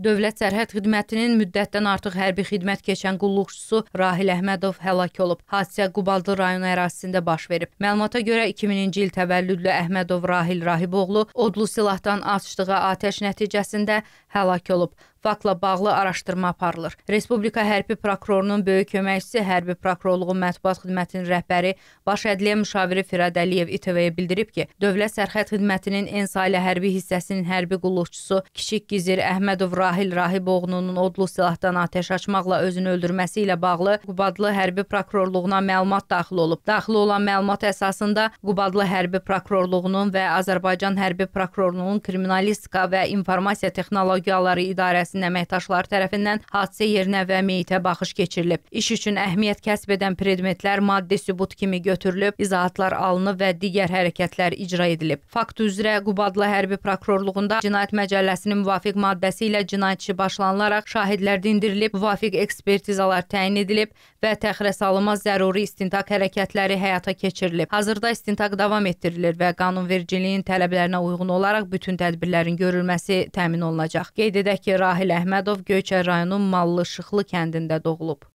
Dövlət Sərhəd Xidmətinin müddətdən artıq hərbi xidmət keçən qulluqçusu Rahil Əhmədov həlak olub. Hadisə Qubadlı rayonu ərazisində baş verib. Məlumata görə 2000-ci il təvəllüdlü Əhmədov Rahil Rahiboğlu odlu silahdan açdığı atəş nəticəsində həlak olub. Faktla bağlı araşdırma aparılır. Respublika hərbi prokurorunun böyük köməkçisi hərbi prokurorluğun mətbuat xidmətinin rəhbəri baş ədliyyə müşaviri Firad Əliyev İTV-yə bildirib ki, Dövlət Sərhəd Xidmətinin Ensa ilə hərbi hissəsinin hərbi qulluqçusu Kiçik Gizir Əhmədov Rahil Rahiboğlunun odlu silahdan atəş açmaqla özünü öldürməsi ilə bağlı Qubadlı hərbi prokurorluğuna məlumat daxil olub. Daxil olan məlumat əsasında Qubadlı hərbi prokurorluğunun və Azərbaycan hərbi prokurorluğunun kriminalistika və informasiya texnologiyaları idarəsi Şöbəsinin əməkdaşları tərəfindən hadisə yerinə və meyitə baxış keçirilib. İş üçün əhəmiyyət kəsb edən predmetlər maddi sübut kimi götürülüb, izahatlar alınıb və digər hərəkətlər icra edilib. Fakt üzrə Qubadlı Hərbi Prokurorluğunda Cinayət Məcəlləsinin müvafiq maddəsi ilə cinayət işi başlanılaraq şahidlər dindirilib, müvafiq ekspertizalar təyin edilib və təxirə salınma zəruri istintaq hərəkətləri həyata keçirilib. Hazırda istintaq davam etdirilir və qanunvericiliyin tələblərinə uyğun olaraq bütün tədbirlərin görülməsi təmin olunacaq. Qeyd edək ki, Rahib Cahil Əhmədov Göyçə rayonunun Mallışıqlı kəndində doğulub.